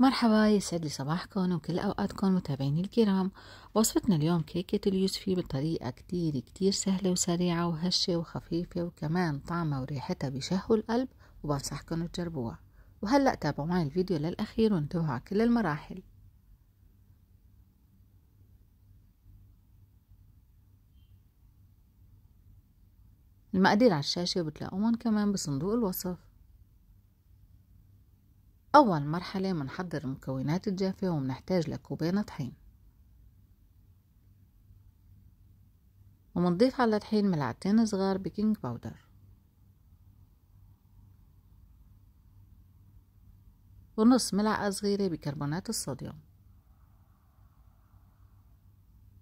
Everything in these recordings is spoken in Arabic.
مرحبا يسعد لي صباحكم وكل اوقاتكم متابعيني الكرام وصفتنا اليوم كيكة اليوسفي بطريقة كتير كتير سهلة وسريعة وهشة وخفيفة وكمان طعمها وريحتها بيشهوا القلب وبنصحكم تجربوها وهلأ تابعوا معي الفيديو للأخير وانتبهوا على كل المراحل المقادير على الشاشة وبتلاقوهم كمان بصندوق الوصف أول مرحلة منحضر المكونات الجافة ومنحتاج لكوبين طحين ومنضيف على الطحين ملعقتين صغار بيكنج باودر ونص ملعقة صغيرة بكربونات الصوديوم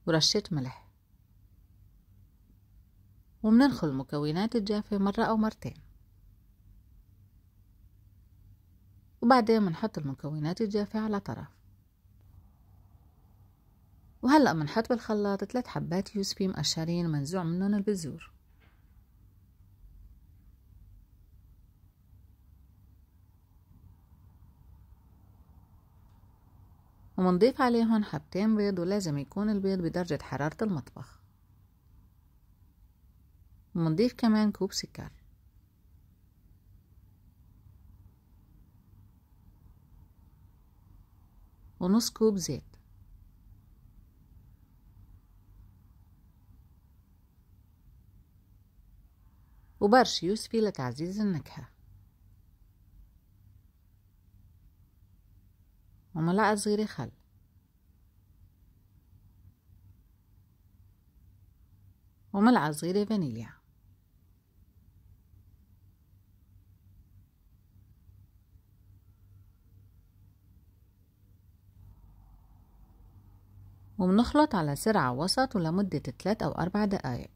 ورشة ملح ومننخل المكونات الجافة مرة أو مرتين وبعدين بنحط المكونات الجافة على طرف وهلأ بنحط بالخلاط ثلاث حبات يوسفي مقشرين منزوع منهم البذور ومنضيف عليهم حبتين بيض ولازم يكون البيض بدرجة حرارة المطبخ ومنضيف كمان كوب سكر ونص كوب زيت وبرش يوسفي لتعزيز النكهة وملعقة صغيرة خل وملعقة صغيرة فانيليا وبنخلط على سرعة وسط ولمدة 3 أو 4 دقايق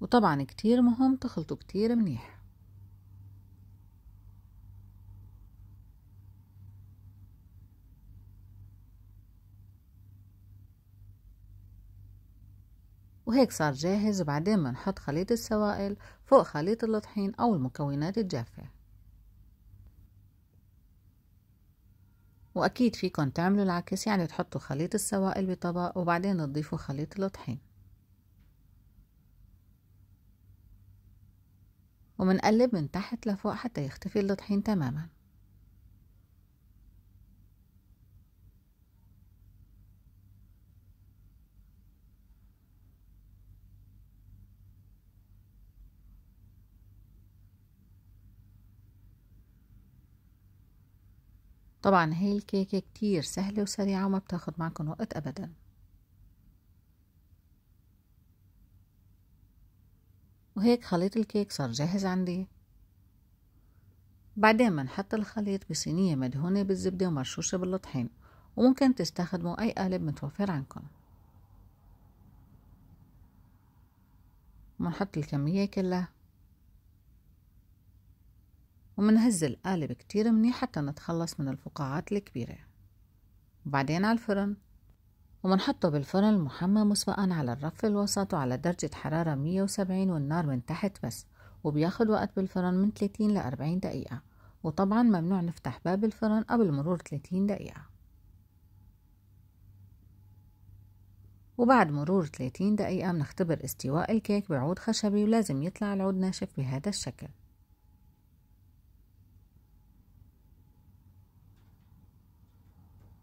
وطبعا كتير مهم تخلطوا كتير منيح وهيك صار جاهز وبعدين بنحط خليط السوائل فوق خليط الطحين أو المكونات الجافة وأكيد فيكن تعملوا العكس يعني تحطوا خليط السوائل بطبق وبعدين تضيفوا خليط الطحين ومنقلب من تحت لفوق حتى يختفي الطحين تماماً طبعا هي الكيكة كتير سهلة وسريعة وما بتاخد معكم وقت أبدا وهيك خليط الكيك صار جاهز عندي بعدين بنحط الخليط بصينية مدهونة بالزبدة ومرشوشة بالطحين وممكن تستخدموا أي قالب متوفر عندكم ونحط الكمية كلها ومنهز القالب كتير منيح حتى نتخلص من الفقاعات الكبيرة وبعدين على الفرن ومنحطه بالفرن المحمى مسبقا على الرف الوسط وعلى درجة حرارة 170 والنار من تحت بس وبياخد وقت بالفرن من 30 ل 40 دقيقة وطبعا ممنوع نفتح باب الفرن قبل مرور 30 دقيقة وبعد مرور 30 دقيقة بنختبر استواء الكيك بعود خشبي ولازم يطلع العود ناشف بهذا الشكل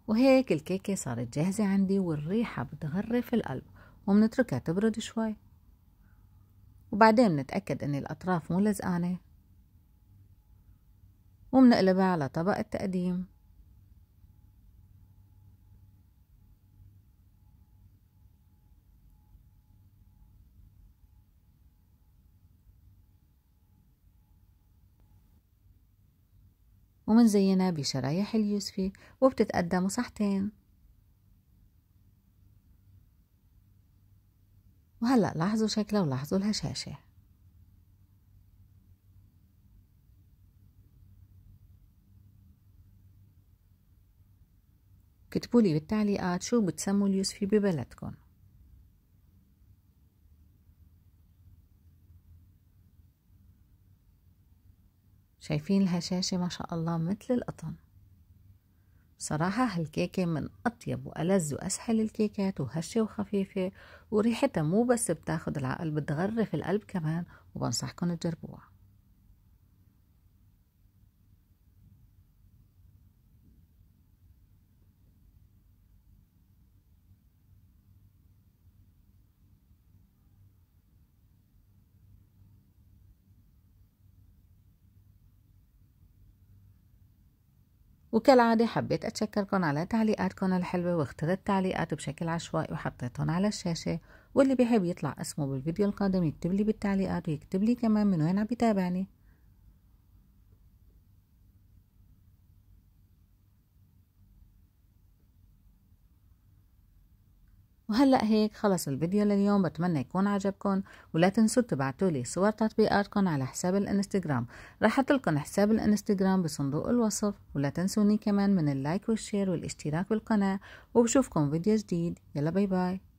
وهيك الكيكة صارت جاهزة عندي والريحة بتغرف القلب وبنتركها تبرد شوي وبعدين بنتأكد إن الأطراف مو لزقانة وبنقلبها على طبق التقديم ومنزينة بشرايح اليوسفي وبتتقدم صحتين وهلأ لاحظوا شكلها ولاحظوا الهشاشة كتبولي بالتعليقات شو بتسموا اليوسفي ببلدكم شايفين الهشاشة ما شاء الله مثل القطن صراحة هالكيكة من أطيب وألذ وأسهل الكيكات وهشة وخفيفة وريحتها مو بس بتاخد العقل بتغرف القلب كمان وبنصحكم تجربوها وكالعادة حبيت أتشكركم على تعليقاتكم الحلوة واخترت تعليقات بشكل عشوائي وحطيتهم على الشاشة واللي بيحب يطلع اسمه بالفيديو القادم يكتب لي بالتعليقات ويكتب لي كمان من وين عم بيتابعني وهلأ هيك خلص الفيديو لليوم بتمنى يكون عجبكم ولا تنسوا تبعتوا لي صور تطبيقاتكم على حساب الانستغرام رح لكم حساب الانستغرام بصندوق الوصف ولا تنسوني كمان من اللايك والشير والاشتراك بالقناة وبشوفكم فيديو جديد يلا باي باي